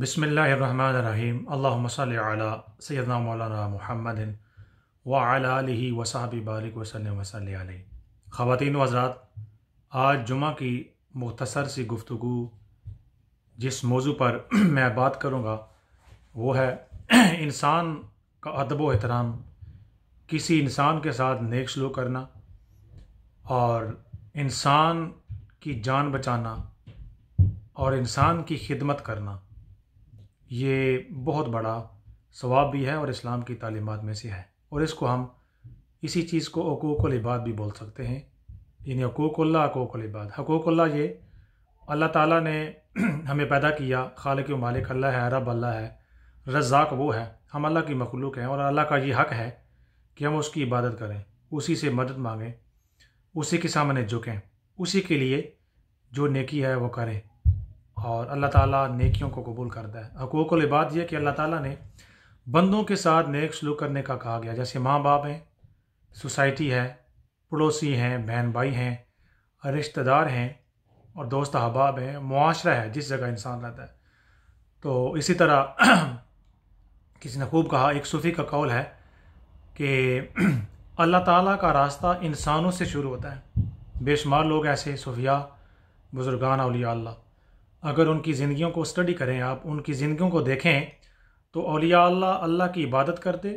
بسم اللہ الرحمن الرحیم اللہم صلی علی سیدنا مولانا محمد وعلی علیہ وصحب بارک وسلم وصلی علیہ خواتین و حضرات آج جمعہ کی مختصر سی گفتگو جس موضوع پر میں بات کروں گا وہ ہے انسان کا ادب و احترام کسی انسان کے ساتھ نیک سلوک کرنا اور انسان کی جان بچانا اور انسان کی خدمت کرنا یہ بہت بڑا ثواب بھی ہے اور اسلام کی تعلیمات میں سے ہے اور اس کو ہم اسی چیز کو حقوق العباد بھی بول سکتے ہیں یعنی حقوق اللہ حقوق العباد حقوق اللہ یہ اللہ تعالیٰ نے ہمیں پیدا کیا خالق و مالک اللہ ہے رب اللہ ہے رزاق وہ ہے ہم اللہ کی مخلوق ہیں اور اللہ کا یہ حق ہے کہ ہم اس کی عبادت کریں اسی سے مدد مانگیں اسی کے سامنے جھکیں اسی کے لیے جو نیکی ہے وہ کریں اور اللہ تعالیٰ نیکیوں کو قبول کرتا ہے حقوق العباد یہ کہ اللہ تعالیٰ نے بندوں کے ساتھ نیک سلوک کرنے کا کہا گیا جیسے ماں باپ ہیں سوسائٹی ہے پڑوسی ہیں بہن بھائی ہیں رشتہ دار ہیں اور دوست احباب ہیں معاشرہ ہے جس جگہ انسان رہتا ہے تو اسی طرح کسی نے خوب کہا ایک صوفی کا قول ہے کہ اللہ تعالیٰ کا راستہ انسانوں سے شروع ہوتا ہے بے شمار لوگ ایسے صوفیہ بزرگان اولیاء اللہ اگر ان کی زندگیوں کو اسٹڈی کریں آپ ان کی زندگیوں کو دیکھیں تو اولیاء اللہ اللہ کی عبادت کرتے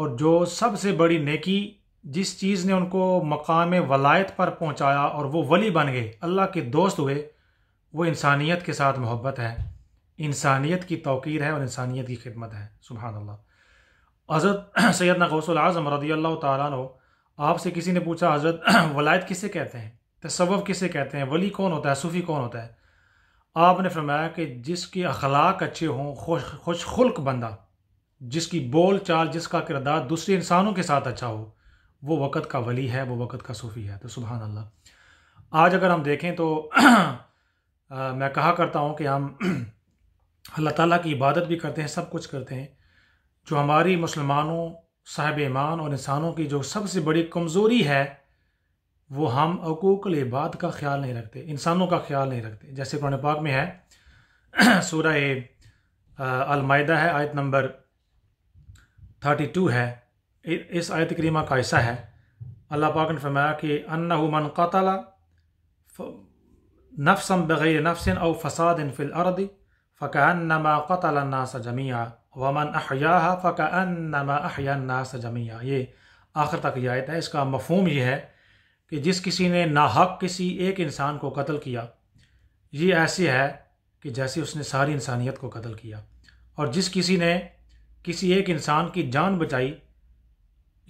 اور جو سب سے بڑی نیکی جس چیز نے ان کو مقام ولایت پر پہنچایا اور وہ ولی بن گئے اللہ کے دوست ہوئے وہ انسانیت کے ساتھ محبت ہے انسانیت کی توقیر ہے اور انسانیت کی خدمت ہے سبحان اللہ حضرت سیدنا غوث العظم رضی اللہ تعالیٰ عنہ آپ سے کسی نے پوچھا حضرت ولایت کسے کہتے ہیں تصوف کسے کہتے ہیں ولی کون ہوتا ہے صوفی کون ہوتا ہے آپ نے فرمایا کہ جس کے اخلاق اچھے ہوں خوش خلق بندہ جس کی بول چال جس کا کردار دوسرے انسانوں کے ساتھ اچھا ہو وہ وقت کا ولی ہے وہ وقت کا صوفی ہے تو سبحان اللہ آج اگر ہم دیکھیں تو میں کہا کرتا ہوں کہ ہم اللہ تعالیٰ کی عبادت بھی کرتے ہیں سب کچھ کرتے ہیں جو ہماری مسلمانوں صاحب ایمان اور انسانوں کی جو سب سے بڑی کمزوری ہے وہ ہم حقوق العباد کا خیال نہیں رکھتے انسانوں کا خیال نہیں رکھتے جیسے قرآن پاک میں ہے سورہ المائدہ ہے آیت نمبر 32 ہے اس آیت کریمہ کا حصہ ہے اللہ پاک نے فرمایا کہ من قطل نفسم بغیر نفس او فسادف الرد الناس قطنہ ومن اح فق انما الناس جمیا یہ آخر تک یہ آیت ہے اس کا مفہوم یہ ہے کہ جس کسی نے ناحق کسی ایک انسان کو قتل کیا یہ ایسی ہے کہ جیسے اس نے ساری انسانیت کو قتل کیا اور جس کسی نے کسی ایک انسان کی جان بچائی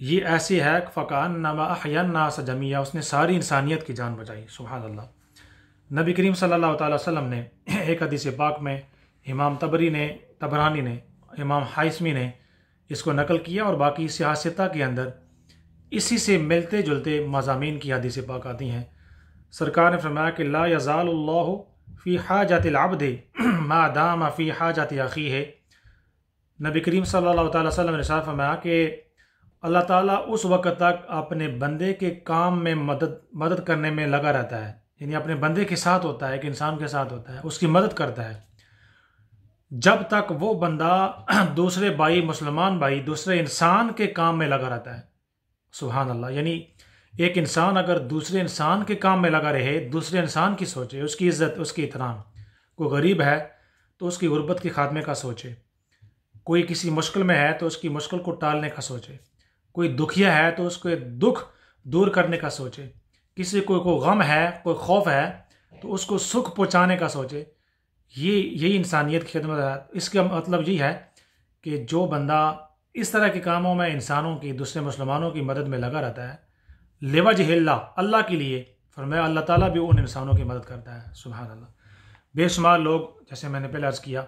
یہ ایسی کہ فقان نما حن نا سجمیہ اس نے ساری انسانیت کی جان بچائی سبحان اللہ نبی کریم صلی اللہ تعالیٰ وسلم نے ایک حدیث پاک میں امام تبری نے تبرانی نے امام حائسمی نے اس کو نقل کیا اور باقی سیاستہ کے اندر اسی سے ملتے جلتے مضامین کی حدیث پاک آتی ہیں سرکار نے فرمایا کہ لا یزال اللہ فی حاجات العبد ما دام فی حاجات اخی ہے نبی کریم صلی اللہ تعالی وسلم نے ساتھ فرمایا کہ اللہ تعالیٰ اس وقت تک اپنے بندے کے کام میں مدد مدد کرنے میں لگا رہتا ہے یعنی اپنے بندے کے ساتھ ہوتا ہے ایک انسان کے ساتھ ہوتا ہے اس کی مدد کرتا ہے جب تک وہ بندہ دوسرے بھائی مسلمان بھائی دوسرے انسان کے کام میں لگا رہتا ہے سبحان اللہ یعنی ایک انسان اگر دوسرے انسان کے کام میں لگا رہے دوسرے انسان کی سوچے اس کی عزت اس کی احترام کوئی غریب ہے تو اس کی غربت کے خاتمے کا سوچے کوئی کسی مشکل میں ہے تو اس کی مشکل کو ٹالنے کا سوچے کوئی دکھیا ہے تو اس کو دکھ دور کرنے کا سوچے کسی کو کوئی غم ہے کوئی خوف ہے تو اس کو سکھ پہنچانے کا سوچے یہ یہی انسانیت کی خدمت ہے اس کا مطلب یہ ہے کہ جو بندہ اس طرح کے کاموں میں انسانوں کی دوسرے مسلمانوں کی مدد میں لگا رہتا ہے لیو جہلّہ اللہ کے لیے فرمایا اللہ تعالیٰ بھی ان انسانوں کی مدد کرتا ہے سبحان اللہ بے شمار لوگ جیسے میں نے پہلے عرض کیا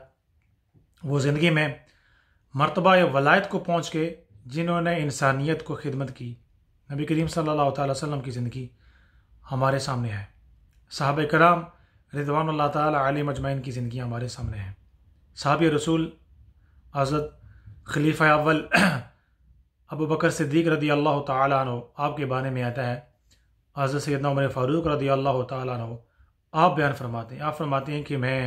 وہ زندگی میں مرتبہ ولایت کو پہنچ کے جنہوں نے انسانیت کو خدمت کی نبی کریم صلی اللہ تعالی وسلم کی زندگی ہمارے سامنے ہے صحابہ کرام رضوان اللہ تعالیٰ علیہ مجمعین کی زندگی ہمارے سامنے ہیں صحابی رسول حضرت خلیفہ اول ابو بکر صدیق رضی اللہ تعالیٰ عنہ آپ کے بانے میں آتا ہے حضرت سیدنا عمر فاروق رضی اللہ تعالیٰ عنہ آپ بیان فرماتے ہیں آپ فرماتے ہیں کہ میں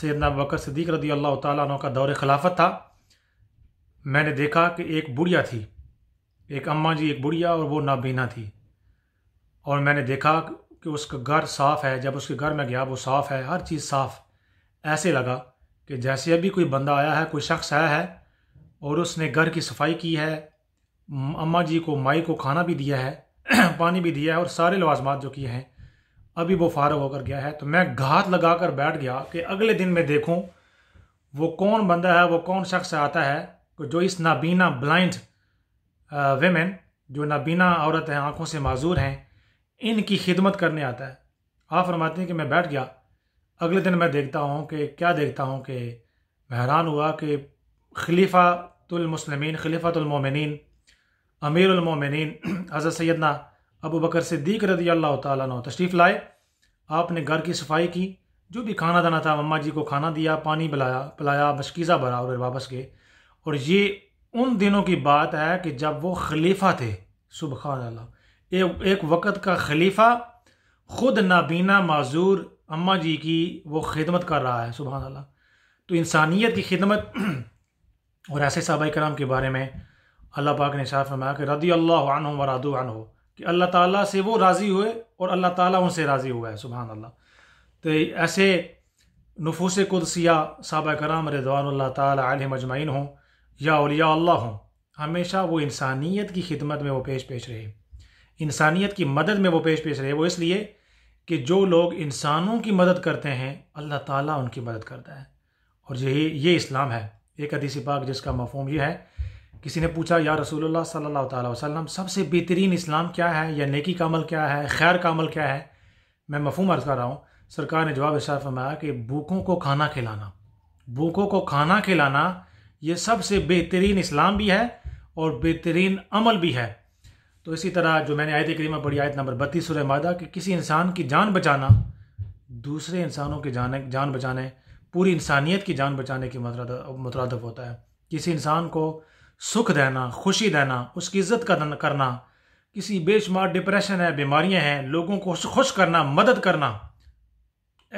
سیدنا ابو بکر صدیق رضی اللہ تعالیٰ عنہ کا دور خلافت تھا میں نے دیکھا کہ ایک بڑیا تھی ایک اماں جی ایک بڑیا اور وہ نابینا تھی اور میں نے دیکھا کہ اس کا گھر صاف ہے جب اس کے گھر میں گیا وہ صاف ہے ہر چیز صاف ایسے لگا کہ جیسے ابھی کوئی بندہ آیا ہے کوئی شخص آیا ہے اور اس نے گھر کی صفائی کی ہے اماں جی کو مائی کو کھانا بھی دیا ہے پانی بھی دیا ہے اور سارے لوازمات جو کیے ہیں ابھی وہ فارغ ہو کر گیا ہے تو میں گھات لگا کر بیٹھ گیا کہ اگلے دن میں دیکھوں وہ کون بندہ ہے وہ کون شخص آتا ہے کہ جو اس نابینا بلائنڈ ویمن جو نابینا ہیں آنکھوں سے معذور ہیں ان کی خدمت کرنے آتا ہے آپ فرماتے ہیں کہ میں بیٹھ گیا اگلے دن میں دیکھتا ہوں کہ کیا دیکھتا ہوں کہ حیران ہوا کہ خلیفہ المسلمین خلیفہ المومنین امیر المومنین حضرت سیدنا ابو بکر صدیق رضی اللہ تعالیٰ تشریف لائے آپ نے گھر کی صفائی کی جو بھی کھانا دانا تھا مما جی کو کھانا دیا پانی بلایا پلایا مشکیزہ بھرا اور واپس گئے اور یہ ان دنوں کی بات ہے کہ جب وہ خلیفہ تھے سبحان اللہ ایک وقت کا خلیفہ خود نابینا معذور اماں جی کی وہ خدمت کر رہا ہے سبحان اللہ تو انسانیت کی خدمت اور ایسے صحابہ کرام کے بارے میں اللہ پاک نے فرمایا کہ رضی اللہ عنہ و رادو عنہ کہ اللہ تعالیٰ سے وہ راضی ہوئے اور اللہ تعالیٰ ان سے راضی ہوا ہے سبحان اللہ تو ایسے نفوس قدسیہ صحابہ کرام رضوان اللہ تعالیٰ علیہ مجمعین ہوں یا اولیاء اللہ ہوں ہمیشہ وہ انسانیت کی خدمت میں وہ پیش پیش رہے انسانیت کی مدد میں وہ پیش پیش رہے وہ اس لیے کہ جو لوگ انسانوں کی مدد کرتے ہیں اللہ تعالیٰ ان کی مدد کرتا ہے اور یہی یہ اسلام ہے ایک حدیث پاک جس کا مفہوم یہ ہے کسی نے پوچھا یا رسول اللہ صلی اللہ تعالیٰ وسلم سب سے بہترین اسلام کیا ہے یا نیکی کا عمل کیا ہے خیر کا عمل کیا ہے میں مفہوم عرض کر رہا ہوں سرکار نے جواب اشار فرمایا کہ بھوکوں کو کھانا کھلانا بھوکوں کو کھانا کھلانا یہ سب سے بہترین اسلام بھی ہے اور بہترین عمل بھی ہے تو اسی طرح جو میں نے آیت کریمہ پڑھی آیت نمبر بتی سورہ مادہ کہ کسی انسان کی جان بچانا دوسرے انسانوں کی جان جان بچانے پوری انسانیت کی جان بچانے کی مترادف ہوتا ہے کسی انسان کو سکھ دینا خوشی دینا اس کی عزت کرنا کسی بے شمار ڈپریشن ہے بیماریاں ہیں لوگوں کو خوش کرنا مدد کرنا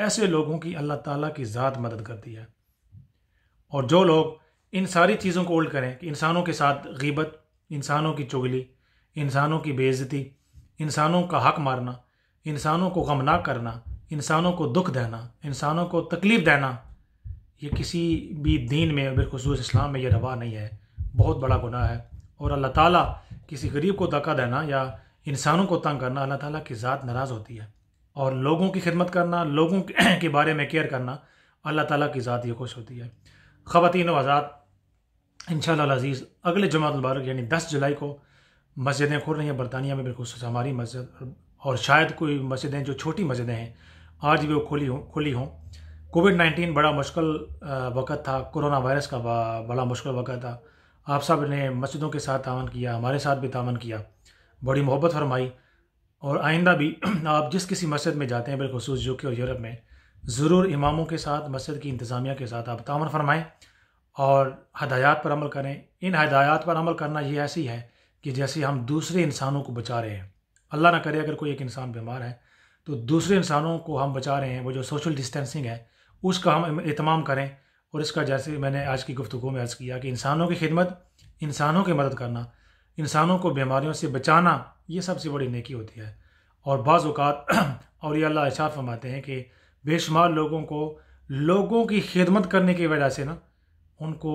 ایسے لوگوں کی اللہ تعالیٰ کی ذات مدد کرتی ہے اور جو لوگ ان ساری چیزوں کو اولڈ کریں کہ انسانوں کے ساتھ غیبت انسانوں کی چگلی انسانوں کی بے عزتی انسانوں کا حق مارنا انسانوں کو غمناک کرنا انسانوں کو دکھ دینا انسانوں کو تکلیف دینا یہ کسی بھی دین میں بالخصوص اسلام میں یہ روا نہیں ہے بہت بڑا گناہ ہے اور اللہ تعالیٰ کسی غریب کو دکا دینا یا انسانوں کو تنگ کرنا اللہ تعالیٰ کی ذات ناراض ہوتی ہے اور لوگوں کی خدمت کرنا لوگوں کے بارے میں کیئر کرنا اللہ تعالیٰ کی ذات یہ خوش ہوتی ہے خواتین و آزاد ان شاء اللہ عزیز اگلے جماعت المبارک یعنی دس جولائی کو مسجدیں کھل رہی ہیں برطانیہ میں بالخصوص ہماری مسجد اور شاید کوئی مسجدیں جو چھوٹی مسجدیں ہیں آج بھی وہ کھلی ہوں کھلی ہوں کووڈ نائنٹین بڑا مشکل وقت تھا کرونا وائرس کا بڑا مشکل وقت تھا آپ سب نے مسجدوں کے ساتھ تعاون کیا ہمارے ساتھ بھی تعاون کیا بڑی محبت فرمائی اور آئندہ بھی آپ جس کسی مسجد میں جاتے ہیں بالخصوص یو کے اور یورپ میں ضرور اماموں کے ساتھ مسجد کی انتظامیہ کے ساتھ آپ تعاون فرمائیں اور ہدایات پر عمل کریں ان ہدایات پر عمل کرنا یہ ایسی ہے کہ جیسے ہم دوسرے انسانوں کو بچا رہے ہیں اللہ نہ کرے اگر کوئی ایک انسان بیمار ہے تو دوسرے انسانوں کو ہم بچا رہے ہیں وہ جو سوشل ڈسٹینسنگ ہے اس کا ہم اہتمام کریں اور اس کا جیسے میں نے آج کی گفتگو میں عرض کیا کہ انسانوں کی خدمت انسانوں کی مدد کرنا انسانوں کو بیماریوں سے بچانا یہ سب سے بڑی نیکی ہوتی ہے اور بعض اوقات اور یہ اللہ اشار فرماتے ہیں کہ بے شمار لوگوں کو لوگوں کی خدمت کرنے کی وجہ سے نا ان کو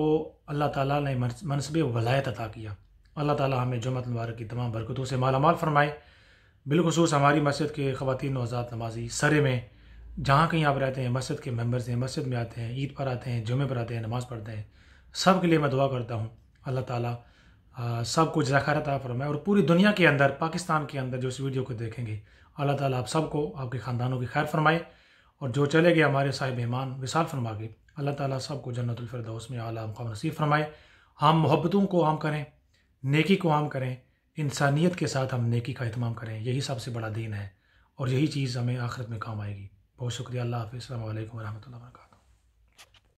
اللہ تعالیٰ نے منصب ولایت عطا کیا اللہ تعالی ہمیں جمعت مبارک کی تمام برکتوں سے مالا مال فرمائے بالخصوص ہماری مسجد کے خواتین نوزاد نمازی سرے میں جہاں کہیں آپ رہتے ہیں مسجد کے ممبرز ہیں مسجد میں آتے ہیں عید پر آتے ہیں جمعے پر آتے ہیں نماز پڑھتے ہیں سب کے لیے میں دعا کرتا ہوں اللہ تعالیٰ سب کو جزاکار عطا فرمائے اور پوری دنیا کے اندر پاکستان کے اندر جو اس ویڈیو کو دیکھیں گے اللہ تعالیٰ آپ سب کو آپ کے خاندانوں کی خیر فرمائے اور جو چلے گئے ہمارے صاحب ایمان وصال فرما کے اللہ تعالیٰ سب کو جنت الفردوس میں اعلیٰ مقام نصیب فرمائے ہم محبتوں کو عام کریں نیکی کو عام کریں انسانیت کے ساتھ ہم نیکی کا اہتمام کریں یہی سب سے بڑا دین ہے اور یہی چیز ہمیں آخرت میں کام آئے گی بہت شکریہ اللہ حافظ السلام علیکم و رحمۃ اللہ وبرکاتہ